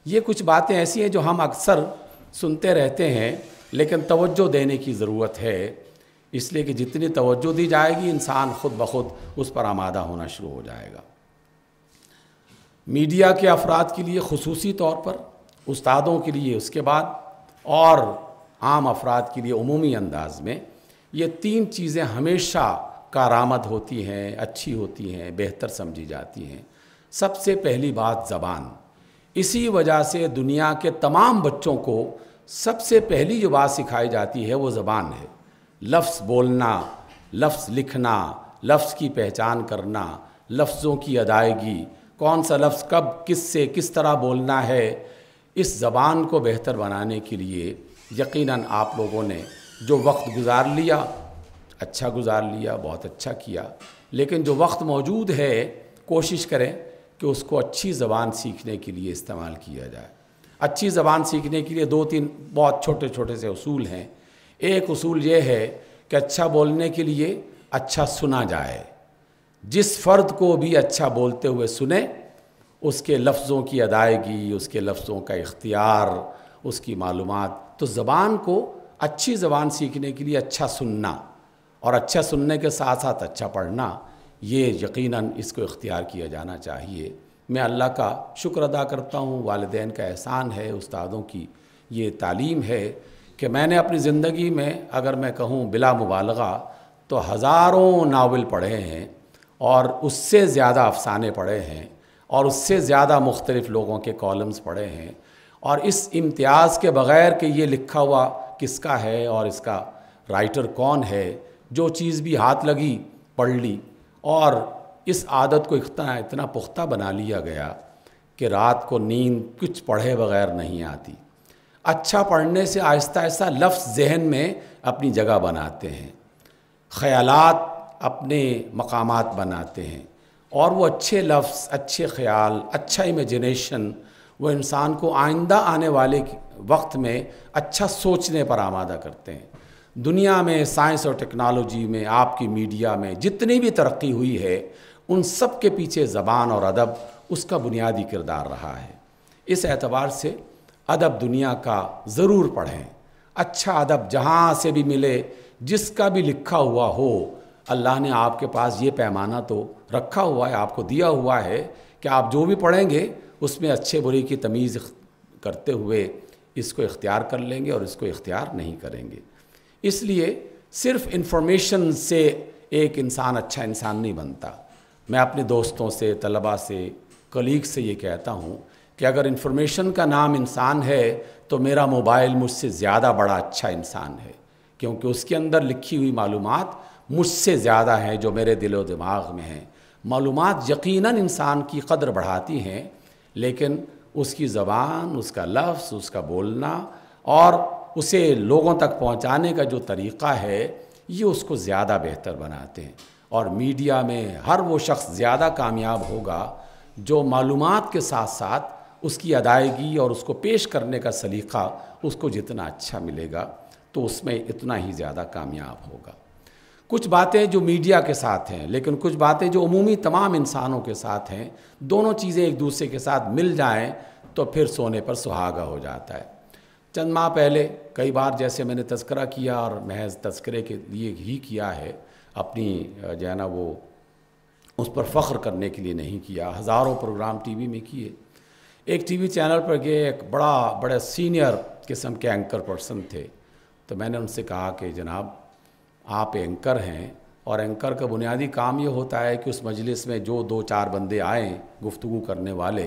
ये कुछ बातें ऐसी हैं जो हम अक्सर सुनते रहते हैं लेकिन तवज्जो देने की ज़रूरत है इसलिए कि जितनी तवज्जो दी जाएगी इंसान ख़ुद ब खुद उस पर आमादा होना शुरू हो जाएगा मीडिया के अफराद के लिए खसूसी तौर पर उस्तादों के लिए उसके बाद और आम अफराद के लिए अमूमी अंदाज में ये तीन चीज़ें हमेशा कारामद होती हैं अच्छी होती हैं बेहतर समझी जाती हैं सबसे पहली बात ज़बान इसी वजह से दुनिया के तमाम बच्चों को सबसे पहली जो बात सिखाई जाती है वो ज़बान है लफ्ज़ बोलना लफ्ज़ लिखना लफ्ज़ की पहचान करना लफ्ज़ों की अदायगी कौन सा लफ्ज़ कब किस से किस तरह बोलना है इस ज़बान को बेहतर बनाने के लिए यकीनन आप लोगों ने जो वक्त गुजार लिया अच्छा गुजार लिया बहुत अच्छा किया लेकिन जो वक्त मौजूद है कोशिश करें कि उसको अच्छी ज़बान सीखने के लिए इस्तेमाल किया जाए अच्छी ज़बान सीखने के लिए दो तीन बहुत छोटे छोटे से असूल हैं एक असूल ये है कि अच्छा बोलने के लिए अच्छा सुना जाए जिस फ़र्द को भी अच्छा बोलते हुए सुने उसके लफ्ज़ों की अदायगी उसके लफ्ज़ों का इख्तियार उसकी मालूम तो ज़बान को अच्छी ज़बान सीखने के लिए अच्छा सुनना और अच्छा सुनने के साथ साथ अच्छा पढ़ना ये यकीनन इसको इख्तियार किया जाना चाहिए मैं अल्लाह का शुक्र अदा करता हूँ वालदेन का एहसान है उस्तादों की ये तालीम है कि मैंने अपनी ज़िंदगी में अगर मैं कहूँ बिला मुबालगा तो हज़ारों नावल पढ़े हैं और उससे ज़्यादा अफसाने पढ़े हैं और उससे ज़्यादा मुख्तलिफ़ लोगों के कॉलम्स पढ़े हैं और इस इम्तियाज़ के बग़ैर कि ये लिखा हुआ किसका है और इसका राइटर कौन है जो चीज़ भी हाथ लगी पढ़ ली और इस आदत को इतना इतना पुख्ता बना लिया गया कि रात को नींद कुछ पढ़े बगैर नहीं आती अच्छा पढ़ने से आहिस्ता आहिस्ता लफ्ज़ जहन में अपनी जगह बनाते हैं ख़यालात अपने मकाम बनाते हैं और वो अच्छे लफ्ज़ अच्छे ख्याल अच्छा इमेजिनेशन वो इंसान को आइंदा आने वाले वक्त में अच्छा सोचने पर आमादा करते हैं दुनिया में साइंस और टेक्नोलॉजी में आपकी मीडिया में जितनी भी तरक्की हुई है उन सब के पीछे ज़बान और अदब उसका बुनियादी किरदार रहा है इस एतबार से अदब दुनिया का ज़रूर पढ़ें अच्छा अदब जहाँ से भी मिले जिसका भी लिखा हुआ हो अल्लाह ने आपके पास ये पैमाना तो रखा हुआ है आपको दिया हुआ है कि आप जो भी पढ़ेंगे उसमें अच्छे बुरे की तमीज़ करते हुए इसको इख्तियार कर लेंगे और इसको इख्तियार नहीं करेंगे इसलिए सिर्फ इन्फॉर्मेशन से एक इंसान अच्छा इंसान नहीं बनता मैं अपने दोस्तों से तलबा से कलीग से ये कहता हूँ कि अगर इन्फॉर्मेशन का नाम इंसान है तो मेरा मोबाइल मुझसे ज़्यादा बड़ा अच्छा इंसान है क्योंकि उसके अंदर लिखी हुई मालूम मुझसे ज़्यादा हैं जो मेरे दिलो दिमाग में हैं मालूम यकीन इंसान की कदर बढ़ाती हैं लेकिन उसकी ज़बान उसका लफ्ज़ उसका बोलना और उसे लोगों तक पहुंचाने का जो तरीक़ा है ये उसको ज़्यादा बेहतर बनाते हैं और मीडिया में हर वो शख्स ज़्यादा कामयाब होगा जो मालूम के साथ साथ उसकी अदायगी और उसको पेश करने का सलीक़ा उसको जितना अच्छा मिलेगा तो उसमें इतना ही ज़्यादा कामयाब होगा कुछ बातें जो मीडिया के साथ हैं लेकिन कुछ बातें जो अमूमी तमाम इंसानों के साथ हैं दोनों चीज़ें एक दूसरे के साथ मिल जाएं तो फिर सोने पर सुहागा हो जाता है चंद माह पहले कई बार जैसे मैंने तस्करा किया और महज तस्करे के लिए ही किया है अपनी जो है ना वो उस पर फ़ख्र करने के लिए नहीं किया हज़ारों प्रोग्राम टीवी में किए एक टीवी चैनल पर गए एक बड़ा बड़े सीनियर किस्म के एंकर पर्सन थे तो मैंने उनसे कहा कि जनाब आप एंकर हैं और एंकर का बुनियादी काम ये होता है कि उस मजलिस में जो दो चार बंदे आए गुफ्तु करने वाले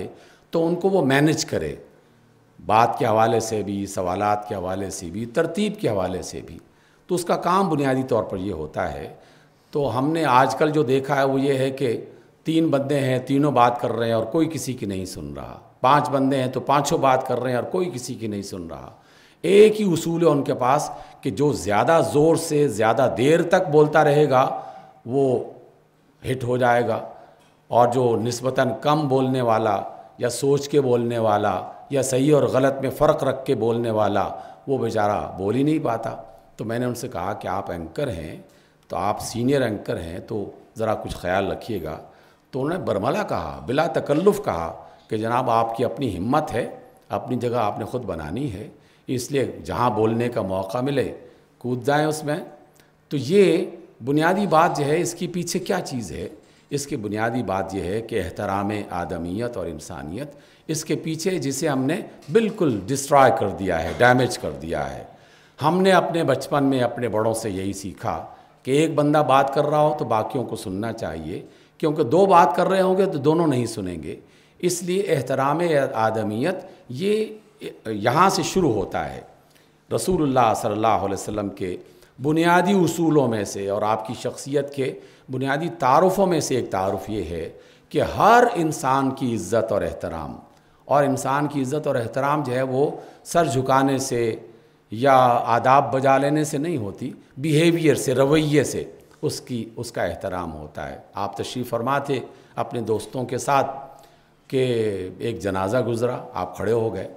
तो उनको वो मैनेज करे बात के हवाले से भी सवालत के हवाले से भी तरतीब के हवाले से भी तो उसका काम बुनियादी तौर पर ये होता है तो हमने आजकल जो देखा है वो ये है कि तीन बंदे हैं तीनों बात कर रहे हैं और कोई किसी की नहीं सुन रहा पांच बंदे हैं तो पांचों बात कर रहे हैं और कोई किसी की नहीं सुन रहा एक ही उसूल है उनके पास कि जो ज़्यादा ज़ोर से ज़्यादा देर तक बोलता रहेगा वो हिट हो जाएगा और जो नस्बता कम बोलने वाला या सोच के बोलने वाला या सही और गलत में फ़र्क रख के बोलने वाला वो बेचारा बोल ही नहीं पाता तो मैंने उनसे कहा कि आप एंकर हैं तो आप सीनियर एंकर हैं तो ज़रा कुछ ख्याल रखिएगा तो उन्होंने बरमला कहा बिला तकल्लुफ़ कहा कि जनाब आपकी अपनी हिम्मत है अपनी जगह आपने ख़ुद बनानी है इसलिए जहाँ बोलने का मौका मिले कूद जाए उसमें तो ये बुनियादी बात जो है इसके पीछे क्या चीज़ है इसकी बुनियादी बात यह है कि एहतराम आदमियत और इंसानियत इसके पीछे जिसे हमने बिल्कुल डिस्ट्रॉय कर दिया है डैमेज कर दिया है हमने अपने बचपन में अपने बड़ों से यही सीखा कि एक बंदा बात कर रहा हो तो बाकियों को सुनना चाहिए क्योंकि दो बात कर रहे होंगे तो दोनों नहीं सुनेंगे इसलिए एहतराम आदमियत ये यहाँ से शुरू होता है रसूलुल्लाह सल्लल्लाहु अलैहि वसल्लम के बुनियादी उसूलों में से और आपकी शख्सियत के बुनियादी तारफ़ों में से एक तारफ़ ये है कि हर इंसान की इज़्ज़त और एहतराम और इंसान की इज़्ज़त और एहतराम जो है वो सर झुकाने से या आदाब बजा लेने से नहीं होती बिहेवियर से रवैये से उसकी उसका एहतराम होता है आप तशरीफ़ फरमा थे अपने दोस्तों के साथ के एक जनाजा गुज़रा आप खड़े हो गए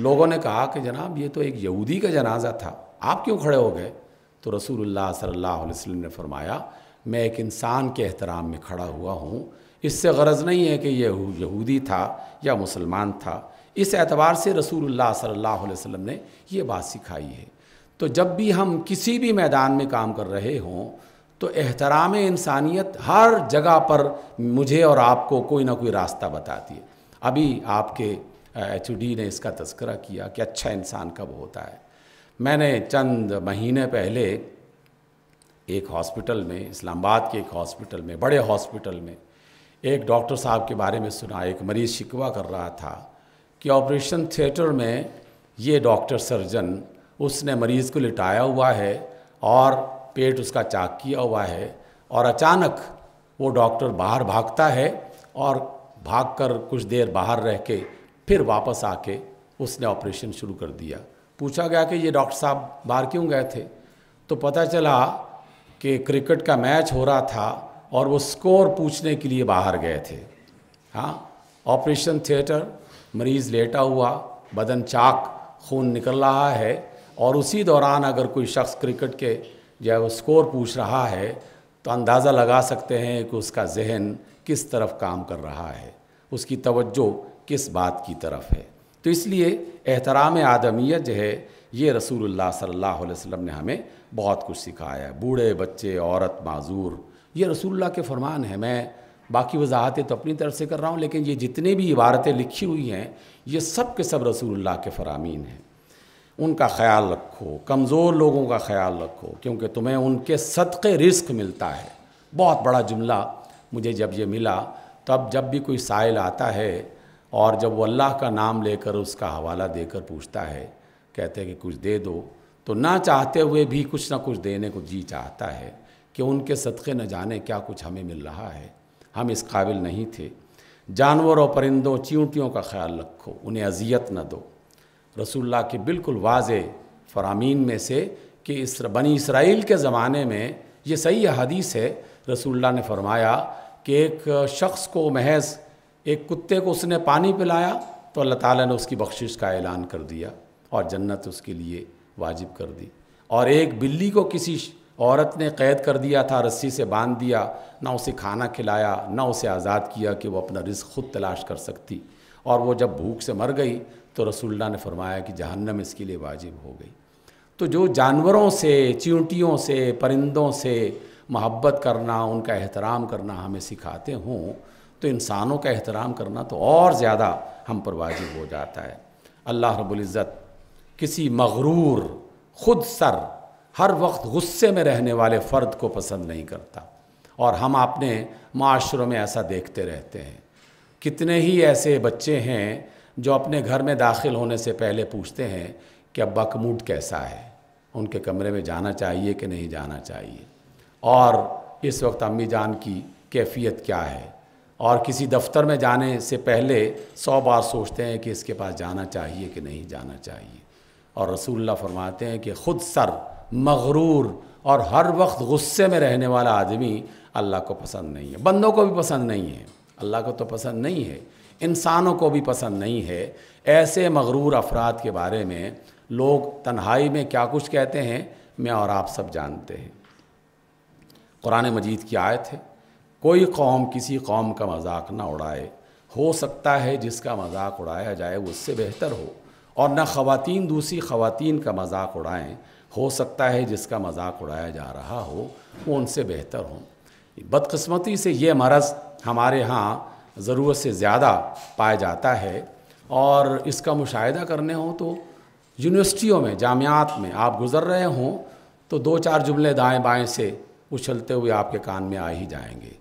लोगों ने कहा कि जनाब ये तो एक यहूदी का जनाजा था आप क्यों खड़े हो गए तो रसूलुल्लाह सल्लल्लाहु अलैहि वसल्लम ने फरमाया मैं एक इंसान के एहतराम में खड़ा हुआ हूँ इससे गरज नहीं है कि यह यहूदी था या मुसलमान था इस एतबार से रसूलुल्लाह सल्लल्लाहु अलैहि वसल्लम ने ये बात सिखाई है तो जब भी हम किसी भी मैदान में काम कर रहे हों तो एहतराम इंसानियत हर जगह पर मुझे और आपको कोई ना कोई रास्ता बताती है अभी आपके एच ने इसका तस्करा किया कि अच्छा इंसान कब होता है मैंने चंद महीने पहले एक हॉस्पिटल में इस्लामाबाद के एक हॉस्पिटल में बड़े हॉस्पिटल में एक डॉक्टर साहब के बारे में सुना एक मरीज़ शिकवा कर रहा था कि ऑपरेशन थिएटर में ये डॉक्टर सर्जन उसने मरीज़ को लिटाया हुआ है और पेट उसका चाक किया हुआ है और अचानक वो डॉक्टर बाहर भागता है और भागकर कुछ देर बाहर रह के फिर वापस आके उसने ऑपरेशन शुरू कर दिया पूछा गया कि ये डॉक्टर साहब बाहर क्यों गए थे तो पता चला कि क्रिकेट का मैच हो रहा था और वो स्कोर पूछने के लिए बाहर गए थे हाँ ऑपरेशन थिएटर मरीज़ लेटा हुआ बदन चाक खून निकल रहा है और उसी दौरान अगर कोई शख्स क्रिकेट के जो है वो स्कोर पूछ रहा है तो अंदाज़ा लगा सकते हैं कि उसका जहन किस तरफ काम कर रहा है उसकी तवज्जो किस बात की तरफ है तो इसलिए एहतराम आदमियत जो है ये रसूलुल्लाह सल्लल्लाहु अलैहि वसल्लम ने हमें बहुत कुछ सिखाया है बूढ़े बच्चे औरत माजूर ये रसूलुल्लाह के फरमान है मैं बाकी वजाहतें तो अपनी तरफ से कर रहा हूँ लेकिन ये जितने भी इबारतें लिखी हुई हैं ये सब के सब रसूलुल्लाह के फ़रामीन हैं उनका ख्याल रखो कमज़ोर लोगों का ख्याल रखो क्योंकि तुम्हें उनके सदक़े रिस्क मिलता है बहुत बड़ा जुमला मुझे जब ये मिला तब जब भी कोई साइल आता है और जब वो अल्लाह का नाम लेकर उसका हवाला देकर पूछता है कहते हैं कि कुछ दे दो तो ना चाहते हुए भी कुछ ना कुछ देने को जी चाहता है कि उनके सदक़े न जाने क्या कुछ हमें मिल रहा है हम इस काबिल नहीं थे जानवरों परिंदों चींटियों का ख्याल रखो उन्हें अजियत न दो रसूल्ला के बिल्कुल वाज फ़रामीन में से कि इस बनी इसराइल के ज़माने में ये सही हदीस है रसूल्ला ने फरमाया कि एक शख्स को महज एक कुत्ते को उसने पानी पिलाया तो अल्लाह ताला ने उसकी बख्शिश का ऐलान कर दिया और जन्नत उसके लिए वाजिब कर दी और एक बिल्ली को किसी औरत ने क़ैद कर दिया था रस्सी से बांध दिया ना उसे खाना खिलाया ना उसे आज़ाद किया कि वो अपना रिस्क ख़ुद तलाश कर सकती और वो जब भूख से मर गई तो रसुल्ला ने फरमाया कि जहन्नम इसके लिए वाजिब हो गई तो जो जानवरों से चींटियों से परिंदों से मोहब्बत करना उनका एहतराम करना हमें सिखाते हों तो इंसानों का एहतराम करना तो और ज़्यादा हम पर वाजिब हो जाता है अल्लाह रबुल्ज़त किसी मगरूर खुद सर हर वक्त गुस्से में रहने वाले फ़र्द को पसंद नहीं करता और हम अपने माशरों में ऐसा देखते रहते हैं कितने ही ऐसे बच्चे हैं जो अपने घर में दाखिल होने से पहले पूछते हैं कि अब्बा का मूड कैसा है उनके कमरे में जाना चाहिए कि नहीं जाना चाहिए और इस वक्त अम्मी जान की कैफियत क्या है और किसी दफ्तर में जाने से पहले सौ बार सोचते हैं कि इसके पास जाना चाहिए कि नहीं जाना चाहिए और रसूल्ला फरमाते हैं कि ख़ुद सर मगरूर और हर वक्त गुस्से में रहने वाला आदमी अल्लाह को पसंद नहीं है बंदों को भी पसंद नहीं है अल्लाह को तो पसंद नहीं है इंसानों को भी पसंद नहीं है ऐसे मगरूर अफराद के बारे में लोग तन्हाई में क्या कुछ कहते हैं मैं और आप सब जानते हैं कुरान मजीद की आयत है कोई कौम किसी कौम का मजाक ना उड़ाए हो सकता है जिसका मजाक उड़ाया जाए उससे बेहतर हो और ना ख़वातीन दूसरी ख़वातीन का मजाक उड़ाएं हो सकता है जिसका मजाक उड़ाया जा रहा हो वो उनसे बेहतर हों बदकस्मती से ये मरज़ हमारे यहाँ ज़रूरत से ज़्यादा पाया जाता है और इसका मुशाहिदा करने हो तो यूनिवर्सिटियों में जामियात में आप गुज़र रहे हों तो दो चार जुमले दाएं बाएं से उछलते हुए आपके कान में आ ही जाएंगे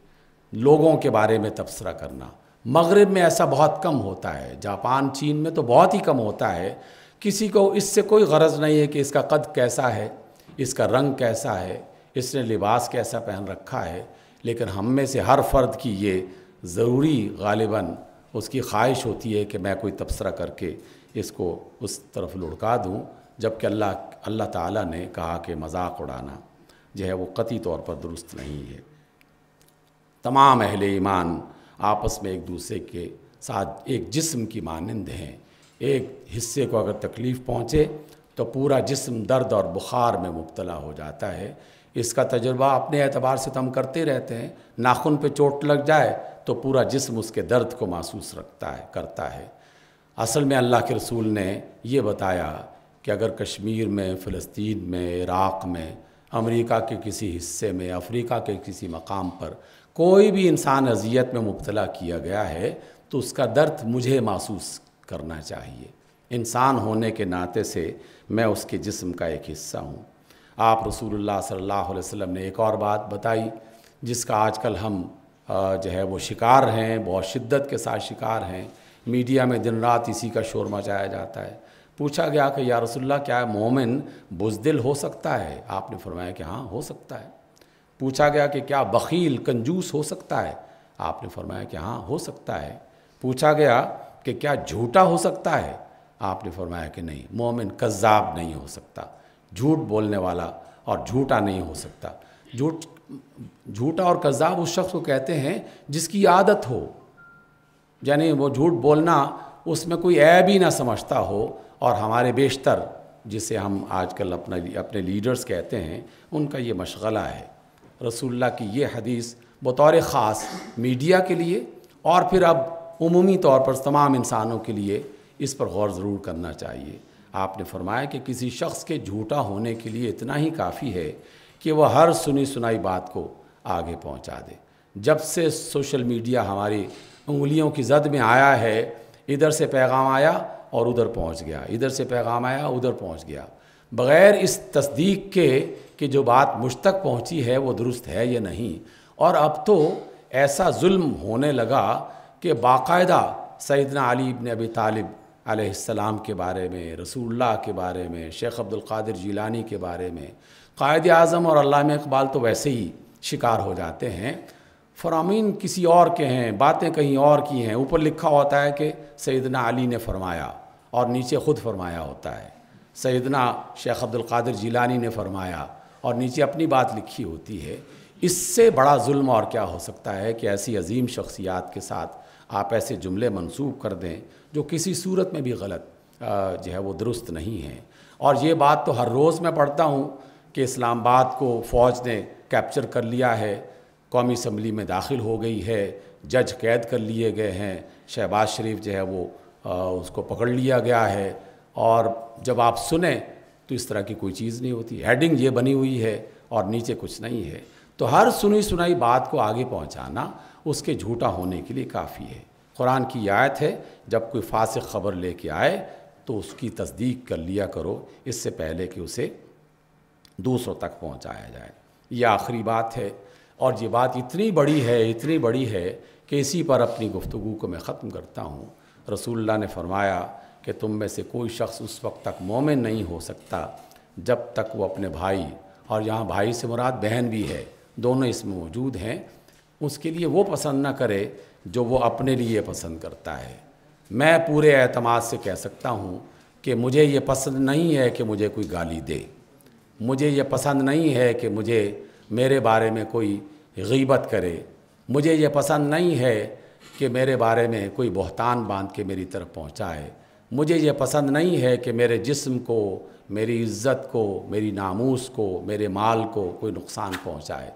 लोगों के बारे में तबसरा करना मगरब में ऐसा बहुत कम होता है जापान चीन में तो बहुत ही कम होता है किसी को इससे कोई गरज नहीं है कि इसका कद कैसा है इसका रंग कैसा है इसने लिबास कैसा पहन रखा है लेकिन हम में से हर फ़र्द की ये ज़रूरी गालिबा उसकी ख्वाहिश होती है कि मैं कोई तबसरा करके इसको उस तरफ लुढ़का दूँ जबकि अल्लाह अल्लाह ताला ने कहा कि मजाक उड़ाना जो है वो कती तौर पर दुरुस्त नहीं है तमाम अहल ईमान आपस में एक दूसरे के साथ एक जिस्म की मानंद हैं एक हिस्से को अगर तकलीफ़ पहुँचे तो पूरा जिस्म दर्द और बुखार में मुबतला हो जाता है इसका तजुर्बा अपने एतबार से तो हम करते रहते हैं नाखून पे चोट लग जाए तो पूरा जिस्म उसके दर्द को महसूस रखता है करता है असल में अल्लाह के रसूल ने ये बताया कि अगर कश्मीर में फ़लस्तीन में इराक़ में अमेरिका के किसी हिस्से में अफ्रीका के किसी मकाम पर कोई भी इंसान अजियत में मुबतला किया गया है तो उसका दर्द मुझे महसूस करना चाहिए इंसान होने के नाते से मैं उसके जिस्म का एक हिस्सा हूँ आप रसूलुल्लाह सल्लल्लाहु अलैहि वसल्लम ने एक और बात बताई जिसका आजकल हम जो है वो शिकार हैं बहुत शिद्दत के साथ शिकार हैं मीडिया में दिन रात इसी का शोर मचाया जाता है पूछा गया कि या रसूलुल्लाह क्या मोमिन बुजदिल हो सकता है आपने फरमाया कि हाँ हो सकता है पूछा गया कि क्या बखील कंजूस हो सकता है आपने फरमाया कि हाँ हो सकता है पूछा गया कि क्या झूठा हो सकता है आपने फरमाया कि नहीं मोमिन कज़ाब नहीं हो सकता झूठ बोलने वाला और झूठा नहीं हो सकता झूठ झूठा और कज़ाब उस शख्स को कहते हैं जिसकी आदत हो यानी वो झूठ बोलना उसमें कोई ऐब ही ना समझता हो और हमारे बेशतर जिसे हम आजकल अपना अपने लीडर्स कहते हैं उनका ये मशगला है रसूल्ला की ये हदीस बतौर ख़ास मीडिया के लिए और फिर अब उमूमी तौर पर तमाम इंसानों के लिए इस पर गौर ज़रूर करना चाहिए आपने फरमाया कि किसी शख्स के झूठा होने के लिए इतना ही काफ़ी है कि वह हर सुनी सुनाई बात को आगे पहुंचा दे जब से सोशल मीडिया हमारी उंगलियों की जद में आया है इधर से पैगाम आया और उधर पहुंच गया इधर से पैगाम आया उधर पहुंच गया बग़ैर इस तस्दीक के कि जो बात मुझ तक पहुँची है वो दुरुस्त है या नहीं और अब तो ऐसा जुल्म होने लगा कि बाकायदा सैदना अली इब्न अबी तालिब अलैहिस्सलाम के बारे में रसूलुल्लाह के बारे में शेख अब्दुल कादिर जिलानी के बारे में कायद अज़म और अल्लामा इकबाल तो वैसे ही शिकार हो जाते हैं फरामीन किसी और के हैं बातें कहीं और की हैं ऊपर लिखा होता है कि सैदना अली ने फरमाया और नीचे ख़ुद फरमाया होता है सैदना शेख कादिर जिलानी ने फरमाया और नीचे अपनी बात लिखी होती है इससे बड़ा जुल्म और क्या हो सकता है कि ऐसी अजीम शख्सियात के साथ आप ऐसे जुमले मनसूब कर दें जो किसी सूरत में भी गलत जो है वो दुरुस्त नहीं है और ये बात तो हर रोज़ मैं पढ़ता हूँ कि इस्लामाबाद को फ़ौज ने कैप्चर कर लिया है कौमी असम्बली में दाखिल हो गई है जज कैद कर लिए गए हैं शहबाज शरीफ जो है वो आ, उसको पकड़ लिया गया है और जब आप सुने तो इस तरह की कोई चीज़ नहीं होती हेडिंग ये बनी हुई है और नीचे कुछ नहीं है तो हर सुनी सुनाई बात को आगे पहुंचाना उसके झूठा होने के लिए काफ़ी है कुरान की आयत है जब कोई फास ख़बर लेके आए तो उसकी तस्दीक कर लिया करो इससे पहले कि उसे दूसरों तक पहुंचाया जाए ये आखिरी बात है और ये बात इतनी बड़ी है इतनी बड़ी है कि इसी पर अपनी गुफ्तु को मैं ख़त्म करता हूँ रसूल्ला ने फरमाया कि तुम में से कोई शख्स उस वक्त तक मोमिन नहीं हो सकता जब तक वो अपने भाई और यहाँ भाई से मुराद बहन भी है दोनों इसमें मौजूद हैं उसके लिए वो पसंद ना करे जो वो अपने लिए पसंद करता है मैं पूरे अतमाद से कह सकता हूँ कि मुझे ये पसंद नहीं है कि मुझे कोई गाली दे मुझे ये पसंद नहीं है कि मुझे मेरे बारे में कोई गीबत करे मुझे ये पसंद नहीं है कि मेरे बारे में कोई बहतान बांध के मेरी तरफ पहुँचाए मुझे ये पसंद नहीं है कि मेरे जिस्म को मेरी इज़्ज़त को मेरी नामूस को मेरे माल को कोई नुकसान पहुंचाए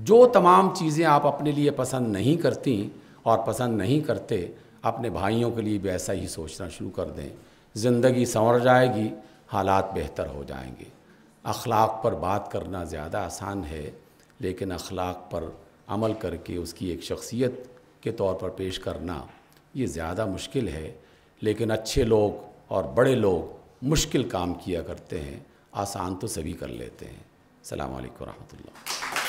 जो तमाम चीज़ें आप अपने लिए पसंद नहीं करती और पसंद नहीं करते अपने भाइयों के लिए भी ऐसा ही सोचना शुरू कर दें ज़िंदगी संवर जाएगी हालात बेहतर हो जाएंगे अखलाक पर बात करना ज़्यादा आसान है लेकिन अखलाक पर अमल करके उसकी एक शख्सियत के तौर पर पेश करना ये ज़्यादा मुश्किल है लेकिन अच्छे लोग और बड़े लोग मुश्किल काम किया करते हैं आसान तो सभी कर लेते हैं अल्लाम वरहमल